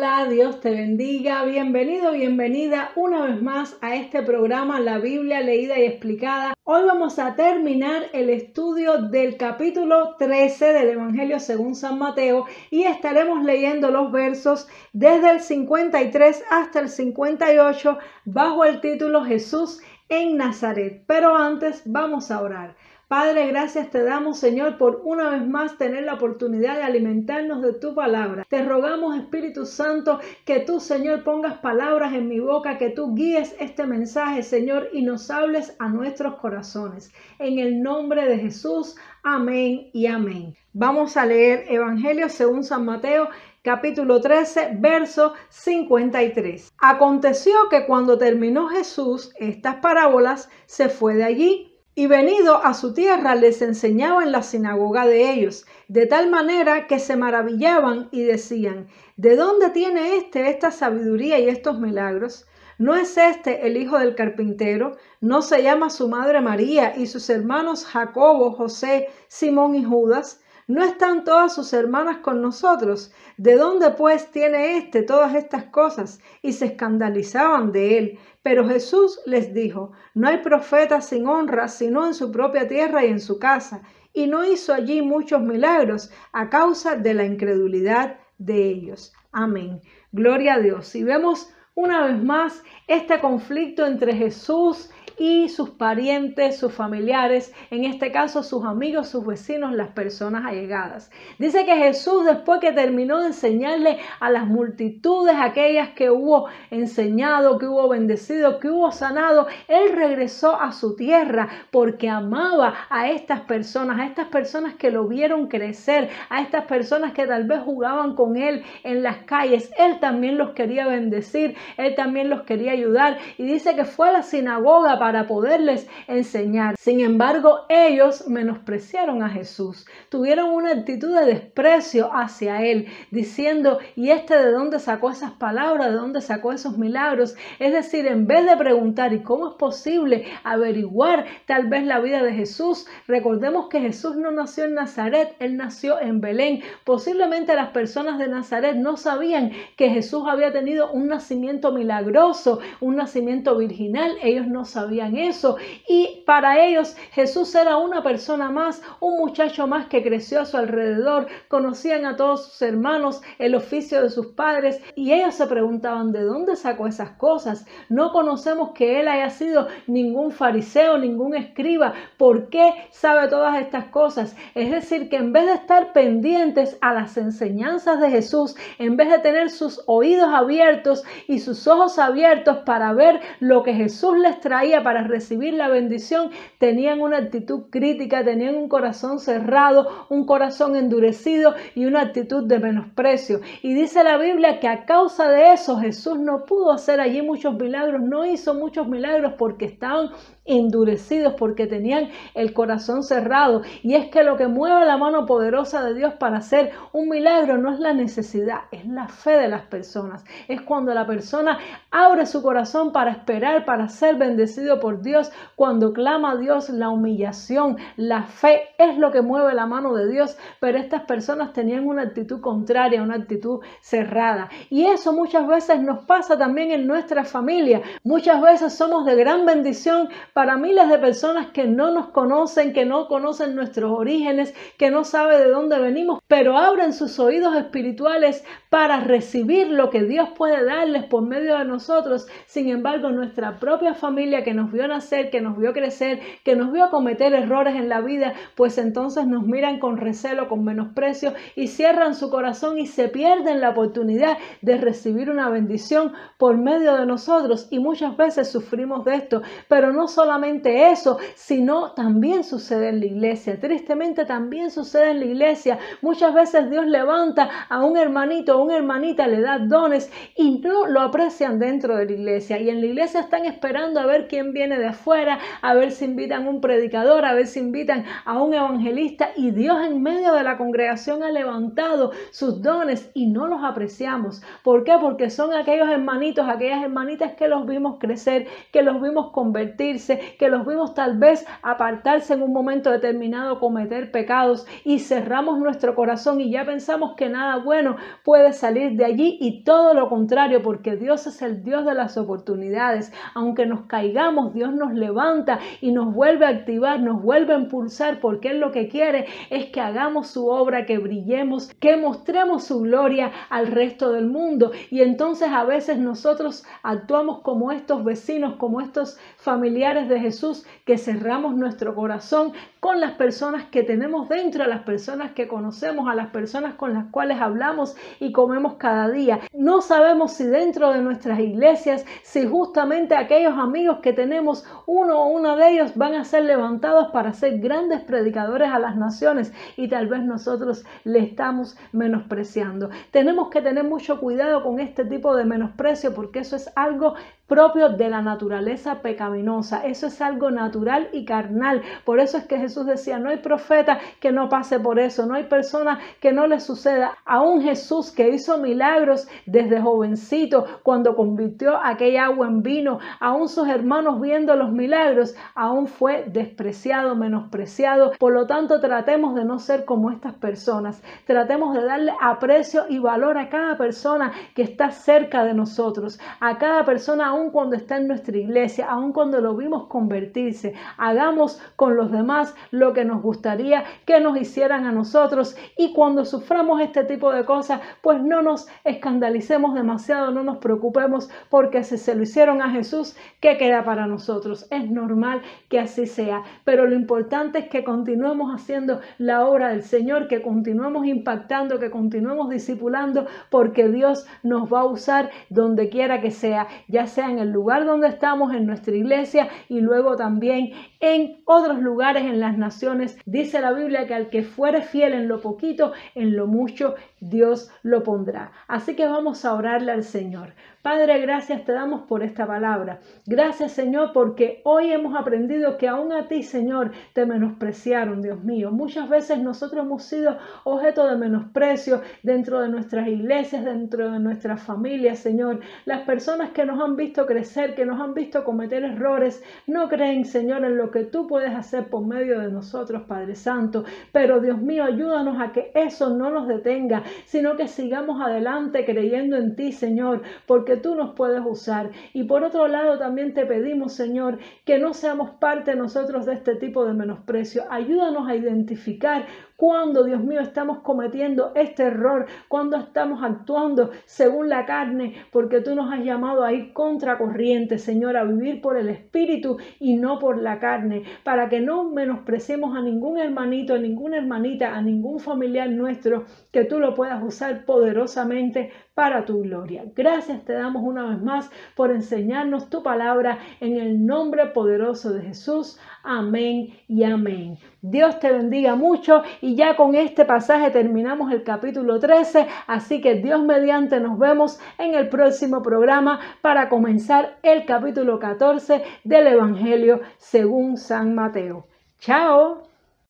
Hola, Dios te bendiga, bienvenido, bienvenida una vez más a este programa La Biblia leída y explicada. Hoy vamos a terminar el estudio del capítulo 13 del Evangelio según San Mateo y estaremos leyendo los versos desde el 53 hasta el 58 bajo el título Jesús en Nazaret. Pero antes vamos a orar. Padre, gracias te damos, Señor, por una vez más tener la oportunidad de alimentarnos de tu palabra. Te rogamos, Espíritu Santo, que tú, Señor, pongas palabras en mi boca, que tú guíes este mensaje, Señor, y nos hables a nuestros corazones. En el nombre de Jesús, amén y amén. Vamos a leer Evangelio según San Mateo, capítulo 13, verso 53. Aconteció que cuando terminó Jesús estas parábolas, se fue de allí y venido a su tierra les enseñaba en la sinagoga de ellos, de tal manera que se maravillaban y decían, ¿de dónde tiene éste esta sabiduría y estos milagros? ¿No es este el hijo del carpintero? ¿No se llama su madre María y sus hermanos Jacobo, José, Simón y Judas? ¿No están todas sus hermanas con nosotros? ¿De dónde pues tiene éste todas estas cosas? Y se escandalizaban de él. Pero Jesús les dijo, no hay profeta sin honra, sino en su propia tierra y en su casa. Y no hizo allí muchos milagros a causa de la incredulidad de ellos. Amén. Gloria a Dios. Y vemos una vez más este conflicto entre Jesús y sus parientes, sus familiares, en este caso sus amigos, sus vecinos, las personas allegadas. Dice que Jesús después que terminó de enseñarle a las multitudes, aquellas que hubo enseñado, que hubo bendecido, que hubo sanado, él regresó a su tierra porque amaba a estas personas, a estas personas que lo vieron crecer, a estas personas que tal vez jugaban con él en las calles. Él también los quería bendecir, él también los quería ayudar y dice que fue a la sinagoga para para poderles enseñar. Sin embargo, ellos menospreciaron a Jesús, tuvieron una actitud de desprecio hacia él, diciendo, ¿y este de dónde sacó esas palabras? ¿De dónde sacó esos milagros? Es decir, en vez de preguntar, ¿y cómo es posible averiguar tal vez la vida de Jesús? Recordemos que Jesús no nació en Nazaret, él nació en Belén. Posiblemente las personas de Nazaret no sabían que Jesús había tenido un nacimiento milagroso, un nacimiento virginal, ellos no sabían eso. Y para ellos Jesús era una persona más, un muchacho más que creció a su alrededor, conocían a todos sus hermanos, el oficio de sus padres y ellos se preguntaban de dónde sacó esas cosas. No conocemos que él haya sido ningún fariseo, ningún escriba. ¿Por qué sabe todas estas cosas? Es decir, que en vez de estar pendientes a las enseñanzas de Jesús, en vez de tener sus oídos abiertos y sus ojos abiertos para ver lo que Jesús les traía, para recibir la bendición, tenían una actitud crítica, tenían un corazón cerrado, un corazón endurecido y una actitud de menosprecio. Y dice la Biblia que a causa de eso Jesús no pudo hacer allí muchos milagros, no hizo muchos milagros porque estaban endurecidos porque tenían el corazón cerrado. Y es que lo que mueve la mano poderosa de Dios para hacer un milagro no es la necesidad, es la fe de las personas. Es cuando la persona abre su corazón para esperar, para ser bendecido por Dios. Cuando clama a Dios, la humillación, la fe es lo que mueve la mano de Dios. Pero estas personas tenían una actitud contraria, una actitud cerrada. Y eso muchas veces nos pasa también en nuestra familia. Muchas veces somos de gran bendición para para miles de personas que no nos conocen, que no conocen nuestros orígenes, que no sabe de dónde venimos, pero abren sus oídos espirituales para recibir lo que Dios puede darles por medio de nosotros. Sin embargo, nuestra propia familia que nos vio nacer, que nos vio crecer, que nos vio cometer errores en la vida, pues entonces nos miran con recelo, con menosprecio y cierran su corazón y se pierden la oportunidad de recibir una bendición por medio de nosotros. Y muchas veces sufrimos de esto, pero no solo eso, sino también sucede en la iglesia. Tristemente también sucede en la iglesia. Muchas veces Dios levanta a un hermanito a una hermanita, le da dones y no lo aprecian dentro de la iglesia. Y en la iglesia están esperando a ver quién viene de afuera, a ver si invitan a un predicador, a ver si invitan a un evangelista. Y Dios en medio de la congregación ha levantado sus dones y no los apreciamos. ¿Por qué? Porque son aquellos hermanitos, aquellas hermanitas que los vimos crecer, que los vimos convertirse que los vimos tal vez apartarse en un momento determinado, cometer pecados y cerramos nuestro corazón y ya pensamos que nada bueno puede salir de allí y todo lo contrario, porque Dios es el Dios de las oportunidades. Aunque nos caigamos, Dios nos levanta y nos vuelve a activar, nos vuelve a impulsar, porque Él lo que quiere es que hagamos su obra, que brillemos, que mostremos su gloria al resto del mundo. Y entonces a veces nosotros actuamos como estos vecinos, como estos familiares de Jesús que cerramos nuestro corazón con las personas que tenemos dentro, a las personas que conocemos, a las personas con las cuales hablamos y comemos cada día. No sabemos si dentro de nuestras iglesias, si justamente aquellos amigos que tenemos, uno o una de ellos van a ser levantados para ser grandes predicadores a las naciones y tal vez nosotros le estamos menospreciando. Tenemos que tener mucho cuidado con este tipo de menosprecio porque eso es algo propio de la naturaleza pecaminosa eso es algo natural y carnal. Por eso es que Jesús decía, no hay profeta que no pase por eso, no hay persona que no le suceda. Aún Jesús que hizo milagros desde jovencito, cuando convirtió aquella agua en vino, aún sus hermanos viendo los milagros, aún fue despreciado, menospreciado. Por lo tanto, tratemos de no ser como estas personas. Tratemos de darle aprecio y valor a cada persona que está cerca de nosotros, a cada persona aún cuando está en nuestra iglesia, aún cuando lo vimos convertirse. Hagamos con los demás lo que nos gustaría que nos hicieran a nosotros y cuando suframos este tipo de cosas, pues no nos escandalicemos demasiado, no nos preocupemos porque si se lo hicieron a Jesús, ¿qué queda para nosotros? Es normal que así sea, pero lo importante es que continuemos haciendo la obra del Señor, que continuemos impactando, que continuemos discipulando, porque Dios nos va a usar donde quiera que sea, ya sea en el lugar donde estamos, en nuestra iglesia, y luego también en otros lugares en las naciones. Dice la Biblia que al que fuere fiel en lo poquito, en lo mucho, Dios lo pondrá. Así que vamos a orarle al Señor. Padre, gracias te damos por esta palabra. Gracias, Señor, porque hoy hemos aprendido que aún a ti, Señor, te menospreciaron, Dios mío. Muchas veces nosotros hemos sido objeto de menosprecio dentro de nuestras iglesias, dentro de nuestras familias, Señor. Las personas que nos han visto crecer, que nos han visto cometer errores, no creen, Señor, en lo que tú puedes hacer por medio de nosotros, Padre Santo. Pero, Dios mío, ayúdanos a que eso no nos detenga, sino que sigamos adelante creyendo en ti, Señor, porque tú nos puedes usar. Y por otro lado, también te pedimos, Señor, que no seamos parte nosotros de este tipo de menosprecio. Ayúdanos a identificar cuando, Dios mío, estamos cometiendo este error, cuando estamos actuando según la carne, porque tú nos has llamado a ir contracorriente, Señor, a vivir por el Espíritu y no por la carne, para que no menosprecemos a ningún hermanito, a ninguna hermanita, a ningún familiar nuestro, que tú lo puedas usar poderosamente para tu gloria. Gracias te damos una vez más por enseñarnos tu palabra en el nombre poderoso de Jesús. Amén y amén. Dios te bendiga mucho y ya con este pasaje terminamos el capítulo 13, así que Dios mediante nos vemos en el próximo programa para comenzar el capítulo 14 del Evangelio según San Mateo. Chao.